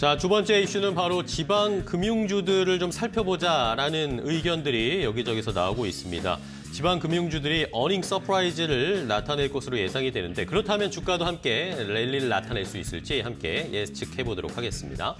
자, 두 번째 이슈는 바로 지방 금융주들을 좀 살펴보자라는 의견들이 여기저기서 나오고 있습니다. 지방 금융주들이 어닝 서프라이즈를 나타낼 것으로 예상이 되는데 그렇다면 주가도 함께 랠리를 나타낼 수 있을지 함께 예측해 보도록 하겠습니다.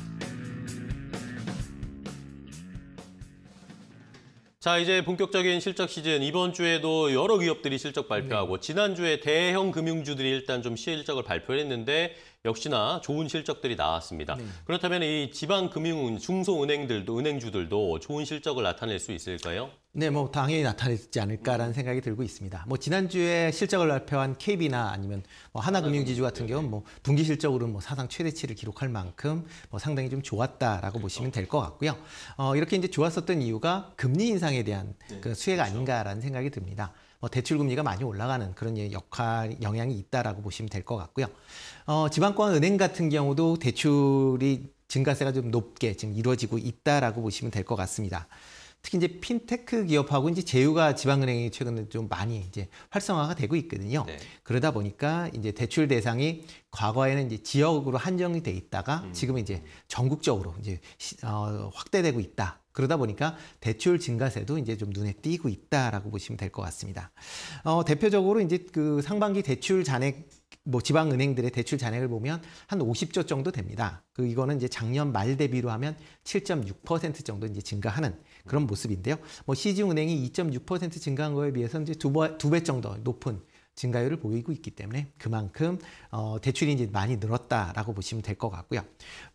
자, 이제 본격적인 실적 시즌 이번 주에도 여러 기업들이 실적 발표하고 네. 지난주에 대형 금융주들이 일단 좀 실적을 발표했는데 역시나 좋은 실적들이 나왔습니다. 네. 그렇다면 이 지방 금융 중소은행들도 은행주들도 좋은 실적을 나타낼 수 있을까요? 네, 뭐 당연히 나타나지 않을까라는 생각이 들고 있습니다. 뭐 지난주에 실적을 발표한 KB나 아니면 뭐 하나금융지주 같은 경우는 뭐 분기 실적으로는 뭐 사상 최대치를 기록할 만큼 뭐 상당히 좀 좋았다라고 그렇죠. 보시면 될 것 같고요. 어, 이렇게 이제 좋았었던 이유가 금리 인상에 대한 네, 그 수혜가 그렇죠. 아닌가라는 생각이 듭니다. 뭐 대출 금리가 많이 올라가는 그런 예, 역할 영향이 있다라고 보시면 될 것 같고요. 어, 지방권 은행 같은 경우도 대출이 증가세가 좀 높게 지금 이루어지고 있다라고 보시면 될 것 같습니다. 특히 이제 핀테크 기업하고 이제 제휴가 지방은행이 최근에 좀 많이 이제 활성화가 되고 있거든요. 네. 그러다 보니까 이제 대출 대상이 과거에는 이제 지역으로 한정이 돼 있다가 음. 지금은 이제 전국적으로 이제 어, 확대되고 있다. 그러다 보니까 대출 증가세도 이제 좀 눈에 띄고 있다라고 보시면 될 것 같습니다. 어, 대표적으로 이제 그 상반기 대출 잔액 뭐 지방 은행들의 대출 잔액을 보면 한 50조 정도 됩니다. 그 이거는 이제 작년 말 대비로 하면 7.6% 정도 이제 증가하는 그런 모습인데요. 뭐 시중은행이 2.6% 증가한 거에 비해서 이제 두 배 두 배 정도 높은 증가율을 보이고 있기 때문에 그만큼 어, 대출이 이제 많이 늘었다라고 보시면 될 것 같고요.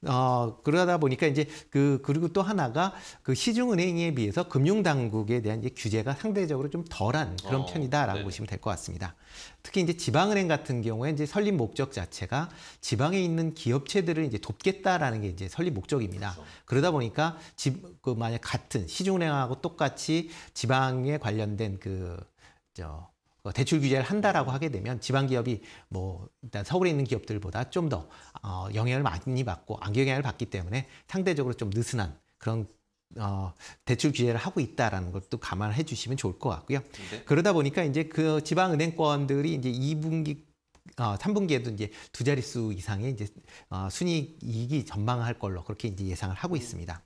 어, 그러다 보니까 이제 그 그리고 또 하나가 그 시중은행에 비해서 금융당국에 대한 이제 규제가 상대적으로 좀 덜한 그런 어, 편이다라고 네 보시면 될 것 같습니다. 특히 이제 지방은행 같은 경우에 이제 설립 목적 자체가 지방에 있는 기업체들을 이제 돕겠다라는 게 이제 설립 목적입니다. 그렇죠. 그러다 보니까 집, 그 만약 같은 시중은행하고 똑같이 지방에 관련된 그저 어, 대출 규제를 한다라고 하게 되면 지방 기업이 뭐 일단 서울에 있는 기업들보다 좀 더 어, 영향을 많이 받고 악영향을 받기 때문에 상대적으로 좀 느슨한 그런 어, 대출 규제를 하고 있다라는 것도 감안해 주시면 좋을 것 같고요. 네. 그러다 보니까 이제 그 지방 은행권들이 이제 2분기 어, 3분기에도 이제 두 자릿수 이상의 이제 어, 순이익 이 전망할 걸로 그렇게 이제 예상을 하고 음. 있습니다.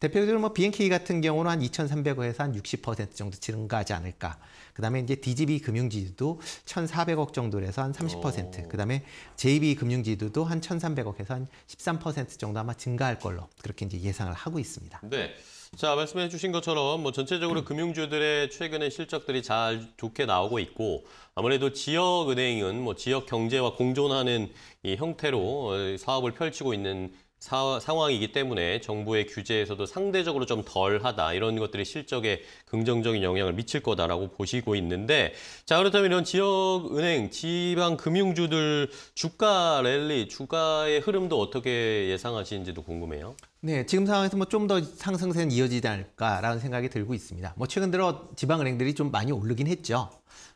대표적으로 뭐 BNK 같은 경우는 한 2,300억에서 한60% 정도 증가하지 않을까. 그다음에 이제 DGB 금융지주도 1,400억 정도에서 한 30%. 오. 그다음에 JB 금융지주도 한 1,300억에서 한13% 정도 아마 증가할 걸로 그렇게 이제 예상을 하고 있습니다. 네. 자, 말씀해 주신 것처럼 뭐 전체적으로 금융주들의 최근의 실적들이 잘 좋게 나오고 있고 아무래도 지역 은행은 뭐 지역 경제와 공존하는 이 형태로 사업을 펼치고 있는 사, 상황이기 때문에 정부의 규제에서도 상대적으로 좀 덜하다 이런 것들이 실적에 긍정적인 영향을 미칠 거다라고 보시고 있는데 자 그렇다면 이런 지역 은행 지방 금융주들 주가 랠리 주가의 흐름도 어떻게 예상하시는지도 궁금해요. 네, 지금 상황에서 뭐 좀 더 상승세는 이어지지 않을까라는 생각이 들고 있습니다. 뭐 최근 들어 지방은행들이 좀 많이 오르긴 했죠.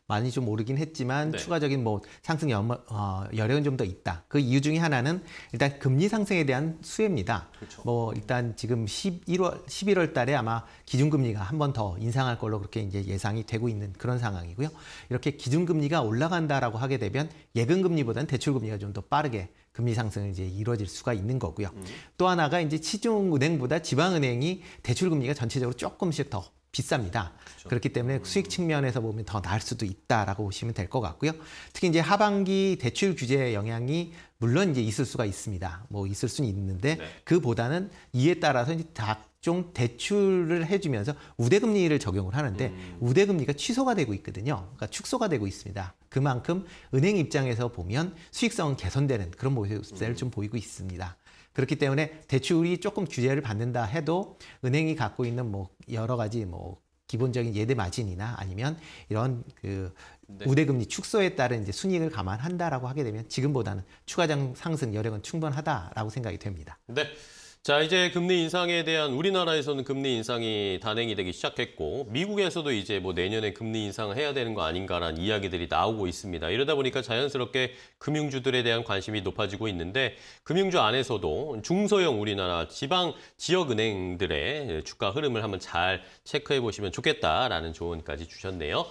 많이 좀 오르긴 했지만 네. 추가적인 뭐 상승 여, 어, 여력은 좀 더 있다. 그 이유 중에 하나는 일단 금리 상승에 대한 수혜입니다. 그렇죠. 뭐 일단 지금 11월 11월 달에 아마 기준금리가 한 번 더 인상할 걸로 그렇게 이제 예상이 되고 있는 그런 상황이고요. 이렇게 기준금리가 올라간다라고 하게 되면 예금금리보다는 대출금리가 좀 더 빠르게 금리 상승이 이제 이루어질 수가 있는 거고요. 음. 또 하나가 이제 시중은행보다 지방은행이 대출금리가 전체적으로 조금씩 더 비쌉니다. 그렇죠. 그렇기 때문에 음. 수익 측면에서 보면 더 나을 수도 있다라고 보시면 될 것 같고요. 특히 이제 하반기 대출 규제 영향이 물론 이제 있을 수가 있습니다. 뭐 있을 수는 있는데 네. 그보다는 이에 따라서 이제 다 각종 대출을 해주면서 우대금리를 적용을 하는데 음. 우대금리가 취소가 되고 있거든요. 그러니까 축소가 되고 있습니다. 그만큼 은행 입장에서 보면 수익성은 개선되는 그런 모습을 음. 좀 보이고 있습니다. 그렇기 때문에 대출이 조금 규제를 받는다 해도 은행이 갖고 있는 뭐 여러 가지 뭐 기본적인 예대 마진이나 아니면 이런 그 네. 우대금리 축소에 따른 이제 순이익을 감안한다라고 하게 되면 지금보다는 추가장 상승 여력은 충분하다라고 생각이 됩니다. 네. 자, 이제 금리 인상에 대한 우리나라에서는 금리 인상이 단행이 되기 시작했고 미국에서도 이제 뭐 내년에 금리 인상을 해야 되는 거 아닌가라는 이야기들이 나오고 있습니다. 이러다 보니까 자연스럽게 금융주들에 대한 관심이 높아지고 있는데 금융주 안에서도 중소형 우리나라 지방 지역 은행들의 주가 흐름을 한번 잘 체크해 보시면 좋겠다라는 조언까지 주셨네요.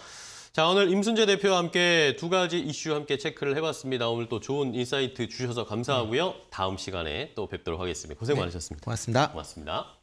자, 오늘 임순재 대표와 함께 두 가지 이슈 함께 체크를 해봤습니다. 오늘 또 좋은 인사이트 주셔서 감사하고요. 다음 시간에 또 뵙도록 하겠습니다. 고생 네, 많으셨습니다. 네, 고맙습니다. 고맙습니다.